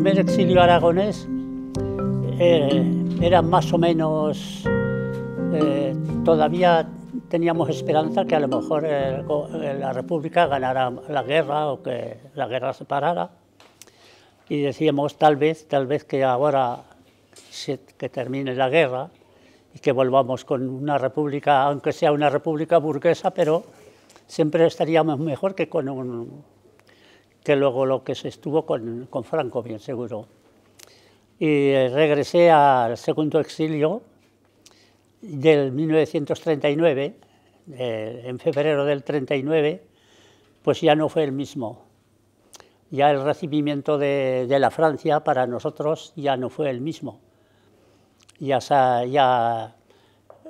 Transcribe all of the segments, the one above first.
primer exilio aragonés eh, era más o menos, eh, todavía teníamos esperanza que a lo mejor eh, la República ganara la guerra o que la guerra se parara. Y decíamos, tal vez, tal vez que ahora que termine la guerra y que volvamos con una república, aunque sea una república burguesa, pero siempre estaríamos mejor que con un, que luego lo que se estuvo con, Franco, bien seguro. Y eh, regresé al segundo exilio del 1939, eh, en febrero del 39, pues ya no fue el mismo. Ya el recibimiento de, la Francia para nosotros ya no fue el mismo. Ya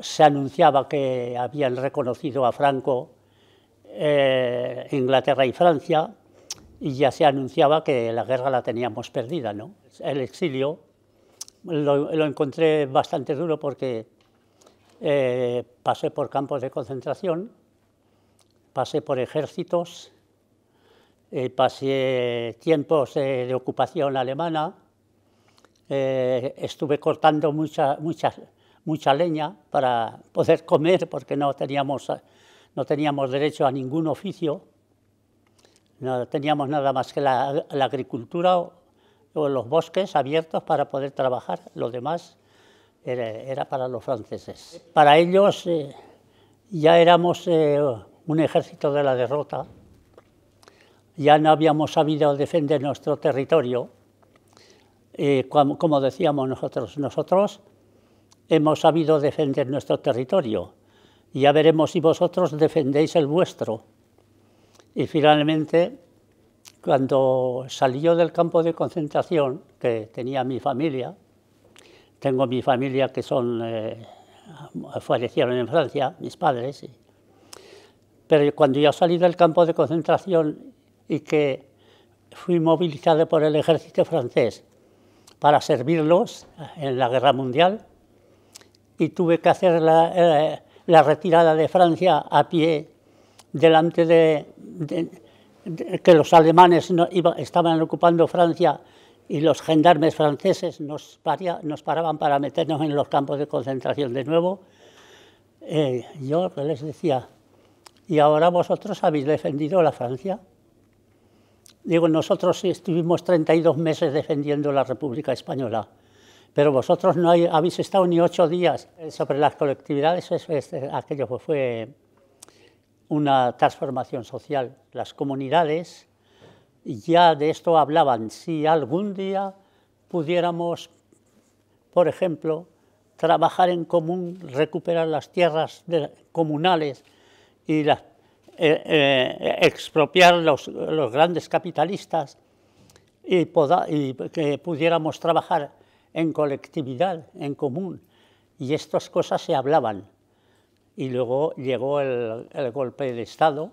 se, anunciaba que habían reconocido a Franco eh, Inglaterra y Francia, y ya se anunciaba que la guerra la teníamos perdida. El exilio lo, encontré bastante duro porque eh, pasé por campos de concentración, pasé por ejércitos, eh, pasé tiempos de ocupación alemana, eh, estuve cortando mucha, mucha, mucha leña para poder comer porque no teníamos, no teníamos derecho a ningún oficio no teníamos nada más que la, agricultura o, los bosques abiertos para poder trabajar. Lo demás era, para los franceses. Para ellos eh, ya éramos eh, un ejército de la derrota. Ya no habíamos sabido defender nuestro territorio. Eh, como, como decíamos nosotros, nosotros hemos sabido defender nuestro territorio. Ya veremos si vosotros defendéis el vuestro. Y finalmente, cuando salí del campo de concentración que tenía mi familia, tengo mi familia que son, eh, fallecieron en Francia, mis padres, pero cuando yo salí del campo de concentración y que fui movilizado por el ejército francés para servirlos en la guerra mundial y tuve que hacer la, eh, la retirada de Francia a pie delante de, que los alemanes estaban ocupando Francia y los gendarmes franceses nos, paraban para meternos en los campos de concentración de nuevo, eh, yo les decía, y ahora vosotros habéis defendido la Francia. Digo, nosotros sí estuvimos 32 meses defendiendo la República Española, pero vosotros no habéis estado ni ocho días sobre las colectividades, eso, eh, aquello fue una transformación social. Las comunidades ya de esto hablaban, si algún día pudiéramos, por ejemplo, trabajar en común, recuperar las tierras comunales y eh, eh, expropiar los, grandes capitalistas y que pudiéramos trabajar en colectividad, en común. Y estas cosas se hablaban y luego llegó el, golpe de Estado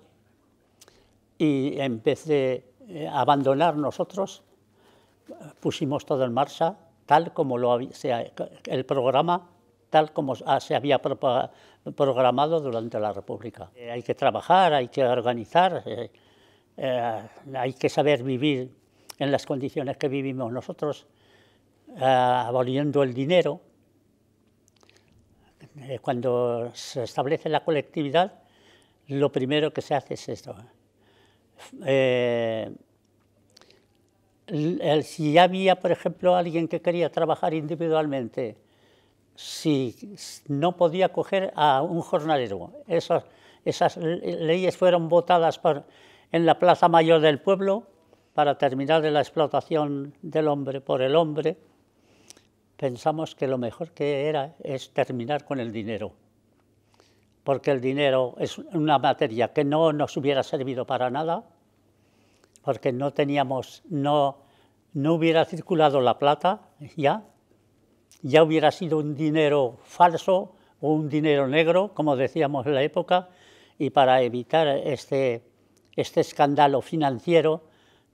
y en vez de eh, abandonar nosotros, pusimos todo en marcha, tal como lo el programa, tal como se ah, había programado durante la República. Eh, hay que trabajar, hay que organizar, eh, hay que saber vivir en las condiciones que vivimos nosotros, aboliendo el dinero, eh, cuando se establece la colectividad, lo primero que se hace es esto. Eh, el, si había, por ejemplo, alguien que quería trabajar individualmente, si no podía coger a un jornalero, esas, leyes fueron votadas en la Plaza Mayor del pueblo para terminar de la explotación del hombre por el hombre pensamos que lo mejor que era es terminar con el dinero, porque el dinero es una materia que no nos hubiera servido para nada, porque no teníamos, no, hubiera circulado la plata ya, ya hubiera sido un dinero falso o un dinero negro, como decíamos en la época, y para evitar este, este escándalo financiero,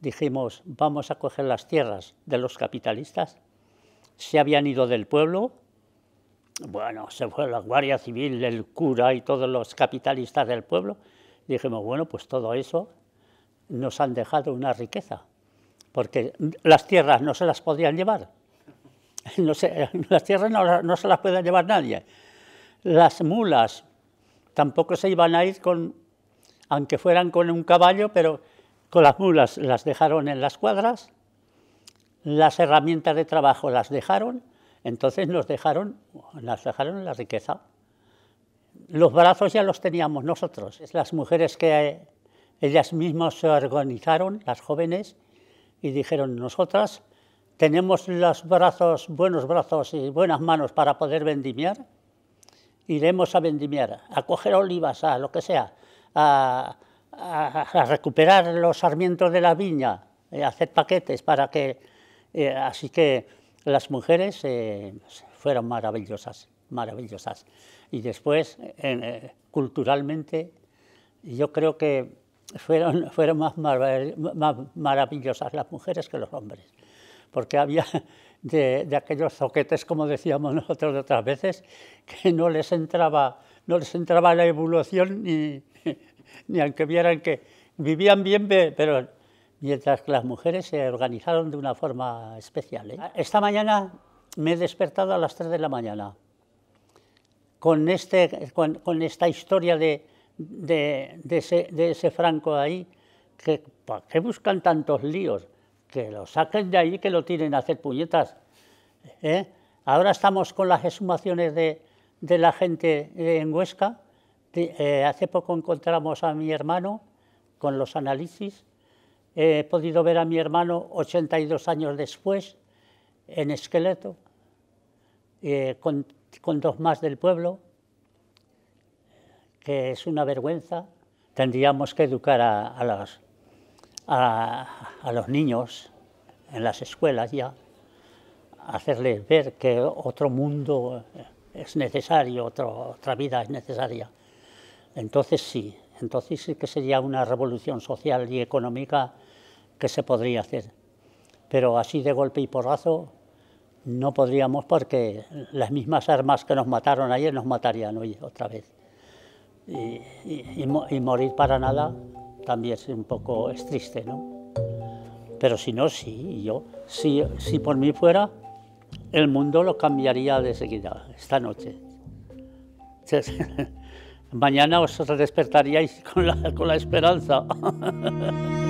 dijimos, vamos a coger las tierras de los capitalistas se habían ido del pueblo. Bueno, se fue la Guardia Civil, el cura y todos los capitalistas del pueblo. Dijimos, bueno, pues todo eso nos han dejado una riqueza, porque las tierras no se las podían llevar. No las tierras no, se las puede llevar nadie. Las mulas tampoco se iban a ir con, aunque fueran con un caballo, pero con las mulas las dejaron en las cuadras las herramientas de trabajo las dejaron, entonces nos dejaron, las dejaron la riqueza. Los brazos ya los teníamos nosotros. Las mujeres que eh, ellas mismas se organizaron, las jóvenes, y dijeron, nosotras tenemos los brazos, buenos brazos y buenas manos para poder vendimiar, iremos a vendimiar, a coger olivas, a lo que sea, a, recuperar los sarmientos de la viña, a eh, hacer paquetes para que eh, así que las mujeres eh, fueron maravillosas, maravillosas. Y después, eh, culturalmente, yo creo que fueron, fueron más, maravillosas las mujeres que los hombres, porque había de, aquellos zoquetes, como decíamos nosotros otras veces, que no les entraba, no les entraba la evolución ni, ni aunque vieran que vivían bien, pero mientras que las mujeres se organizaron de una forma especial. ¿eh? Esta mañana me he despertado a las 3 de la mañana con, este, con, esta historia de, ese, Franco ahí, que qué buscan tantos líos? Que lo saquen de ahí, que lo tiren a hacer puñetas. ¿eh? Ahora estamos con las exhumaciones de, la gente en Huesca. Eh, hace poco encontramos a mi hermano con los análisis He podido ver a mi hermano 82 años después en esqueleto, eh, con, dos más del pueblo, que es una vergüenza. Tendríamos que educar a, a, los, niños en las escuelas ya, hacerles ver que otro mundo es necesario, otra vida es necesaria. Entonces sí, entonces sí que sería una revolución social y económica que se podría hacer. Pero así de golpe y porrazo no podríamos porque las mismas armas que nos mataron ayer nos matarían hoy otra vez. Y, morir para nada también es un poco triste, ¿no? Pero si no, sí, yo, si, si por mí fuera, el mundo lo cambiaría de seguida, esta noche. Mañana os despertaríais con la, con la esperanza.